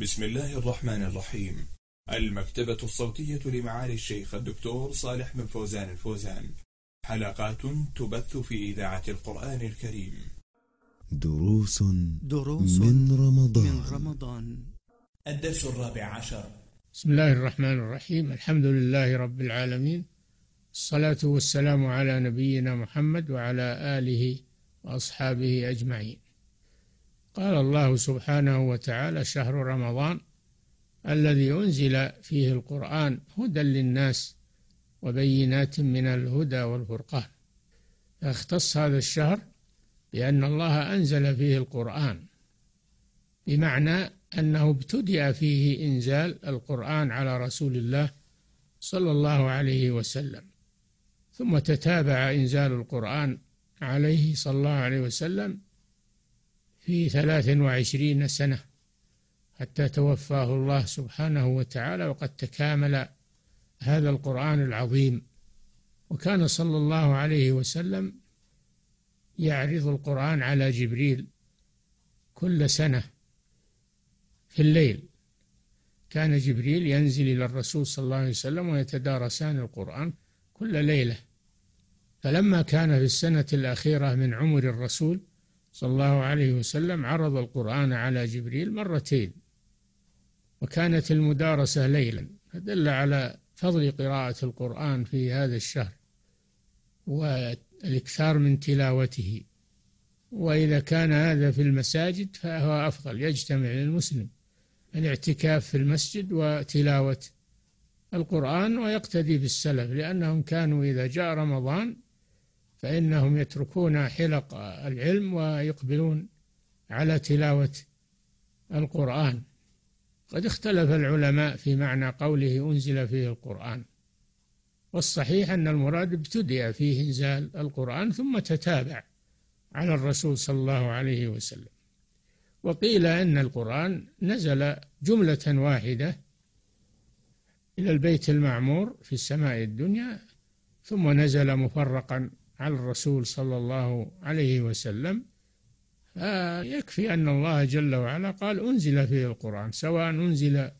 بسم الله الرحمن الرحيم المكتبة الصوتية لمعالي الشيخ الدكتور صالح بن فوزان الفوزان حلقات تبث في إذاعة القرآن الكريم دروس دروس من رمضان من رمضان الدرس الرابع عشر بسم الله الرحمن الرحيم الحمد لله رب العالمين الصلاة والسلام على نبينا محمد وعلى آله وأصحابه أجمعين قال الله سبحانه وتعالى شهر رمضان الذي أنزل فيه القرآن هدى للناس وبينات من الهدى والفرقان فاختص هذا الشهر بأن الله أنزل فيه القرآن بمعنى أنه ابتدأ فيه إنزال القرآن على رسول الله صلى الله عليه وسلم ثم تتابع إنزال القرآن عليه صلى الله عليه وسلم في ثلاث وعشرين سنة حتى توفاه الله سبحانه وتعالى وقد تكامل هذا القرآن العظيم وكان صلى الله عليه وسلم يعرض القرآن على جبريل كل سنة في الليل كان جبريل ينزل إلى الرسول صلى الله عليه وسلم ويتدارسان القرآن كل ليلة فلما كان في السنة الأخيرة من عمر الرسول صلى الله عليه وسلم عرض القرآن على جبريل مرتين وكانت المدارسة ليلا فدل على فضل قراءة القرآن في هذا الشهر والإكثار من تلاوته وإذا كان هذا في المساجد فهو أفضل يجتمع المسلم الاعتكاف في المسجد وتلاوة القرآن ويقتدي بالسلف لأنهم كانوا إذا جاء رمضان فإنهم يتركون حلق العلم ويقبلون على تلاوة القرآن قد اختلف العلماء في معنى قوله أنزل فيه القرآن والصحيح أن المراد ابتدأ فيه إنزال القرآن ثم تتابع على الرسول صلى الله عليه وسلم وقيل أن القرآن نزل جملة واحدة إلى البيت المعمور في السماء الدنيا ثم نزل مفرقا على الرسول صلى الله عليه وسلم يكفي أن الله جل وعلا قال أنزل فيه القرآن سواء أنزل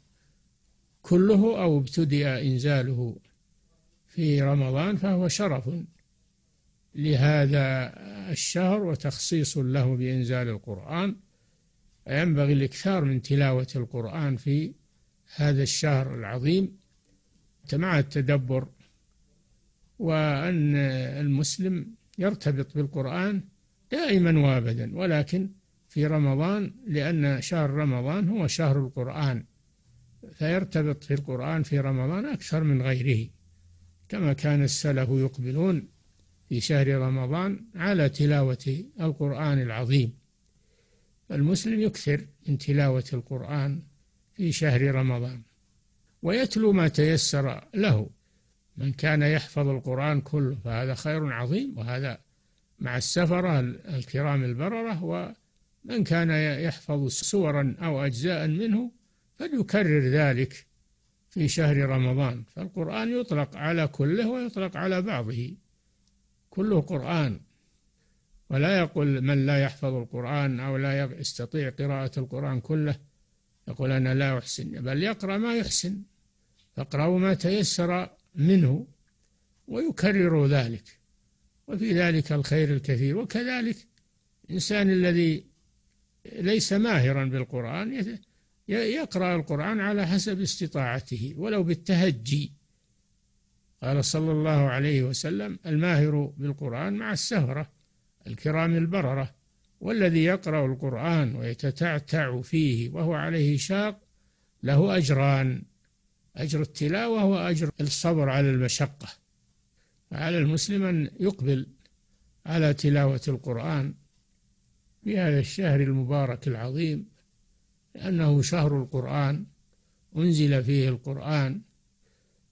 كله أو ابتدأ إنزاله في رمضان فهو شرف لهذا الشهر وتخصيص له بإنزال القرآن ينبغي الاكثار من تلاوة القرآن في هذا الشهر العظيم مع التدبر وأن المسلم يرتبط بالقرآن دائما وابدا ولكن في رمضان لأن شهر رمضان هو شهر القرآن فيرتبط في القرآن في رمضان أكثر من غيره كما كان السلف يقبلون في شهر رمضان على تلاوة القرآن العظيم المسلم يكثر من تلاوة القرآن في شهر رمضان ويتلو ما تيسر له من كان يحفظ القرآن كله فهذا خير عظيم وهذا مع السفرة الكرام البررة ومن كان يحفظ سورا أو أجزاء منه فليكرر ذلك في شهر رمضان فالقرآن يطلق على كله ويطلق على بعضه كله قرآن ولا يقول من لا يحفظ القرآن أو لا يستطيع قراءة القرآن كله يقول أنا لا أحسن بل يقرأ ما يحسن فاقرأوا ما تيسر منه ويكرر ذلك وفي ذلك الخير الكثير وكذلك الإنسان الذي ليس ماهرا بالقرآن يقرأ القرآن على حسب استطاعته ولو بالتهجي قال صلى الله عليه وسلم الماهر بالقرآن مع السهرة الكرام البررة والذي يقرأ القرآن ويتتعتع فيه وهو عليه شاق له أجران أجر التلاوة وأجر الصبر على المشقة على المسلم أن يقبل على تلاوة القرآن في هذا الشهر المبارك العظيم لأنه شهر القرآن أنزل فيه القرآن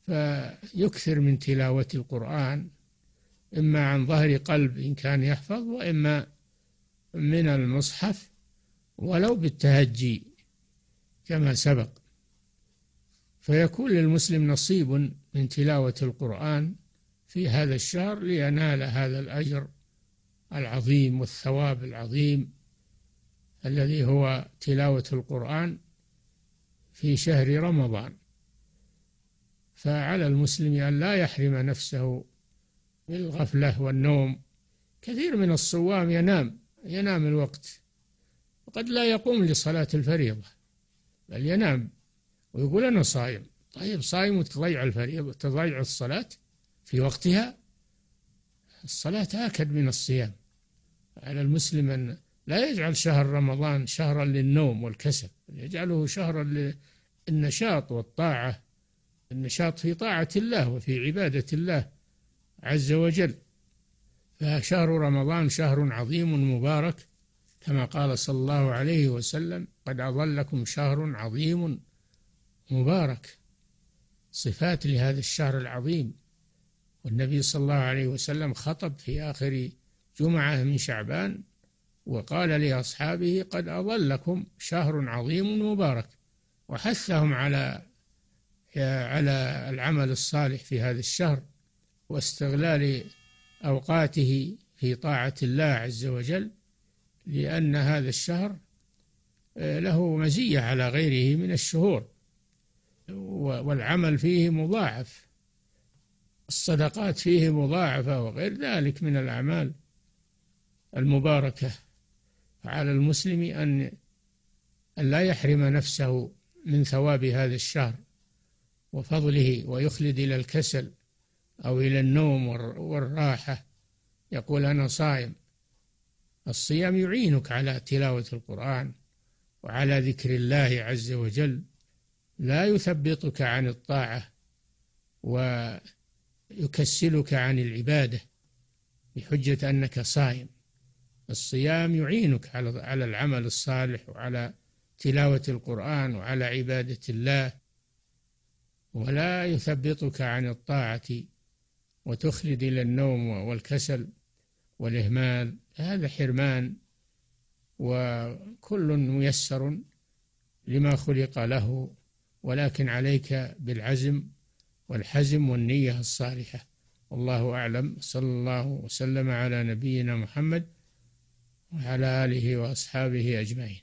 فيكثر من تلاوة القرآن إما عن ظهر قلب إن كان يحفظ وإما من المصحف ولو بالتهجي كما سبق فيكون للمسلم نصيب من تلاوة القرآن في هذا الشهر لينال هذا الأجر العظيم والثواب العظيم الذي هو تلاوة القرآن في شهر رمضان فعلى المسلم أن لا يحرم نفسه بالغفلة والنوم كثير من الصوام ينام ينام الوقت وقد لا يقوم لصلاة الفريضة بل ينام ويقول أنا صائم طيب صائم وتضيع الفريضة تضيع الصلاة في وقتها الصلاة أكد من الصيام على المسلم أن لا يجعل شهر رمضان شهرا للنوم والكسل يجعله شهرا للنشاط والطاعة النشاط في طاعة الله وفي عبادة الله عز وجل فشهر رمضان شهر عظيم مبارك كما قال صلى الله عليه وسلم قد أظلكم شهر عظيم مبارك صفات لهذا الشهر العظيم والنبي صلى الله عليه وسلم خطب في آخر جمعة من شعبان وقال لأصحابه قد أظلكم شهر عظيم مبارك وحثهم على على العمل الصالح في هذا الشهر واستغلال أوقاته في طاعة الله عز وجل لأن هذا الشهر آه، له مزية على غيره من الشهور والعمل فيه مضاعف الصدقات فيه مضاعفة وغير ذلك من الأعمال المباركة على المسلم أن أن لا يحرم نفسه من ثواب هذا الشهر وفضله ويخلد إلى الكسل أو إلى النوم والراحة يقول أنا صائم الصيام يعينك على تلاوة القرآن وعلى ذكر الله عز وجل لا يثبطك عن الطاعة ويكسلك عن العبادة بحجة أنك صائم الصيام يعينك على العمل الصالح وعلى تلاوة القرآن وعلى عبادة الله ولا يثبطك عن الطاعة وتخلد إلى النوم والكسل والإهمال هذا حرمان وكل ميسر لما خلق له ولكن عليك بالعزم والحزم والنية الصالحة والله أعلم صلى الله وسلم على نبينا محمد وعلى آله وأصحابه أجمعين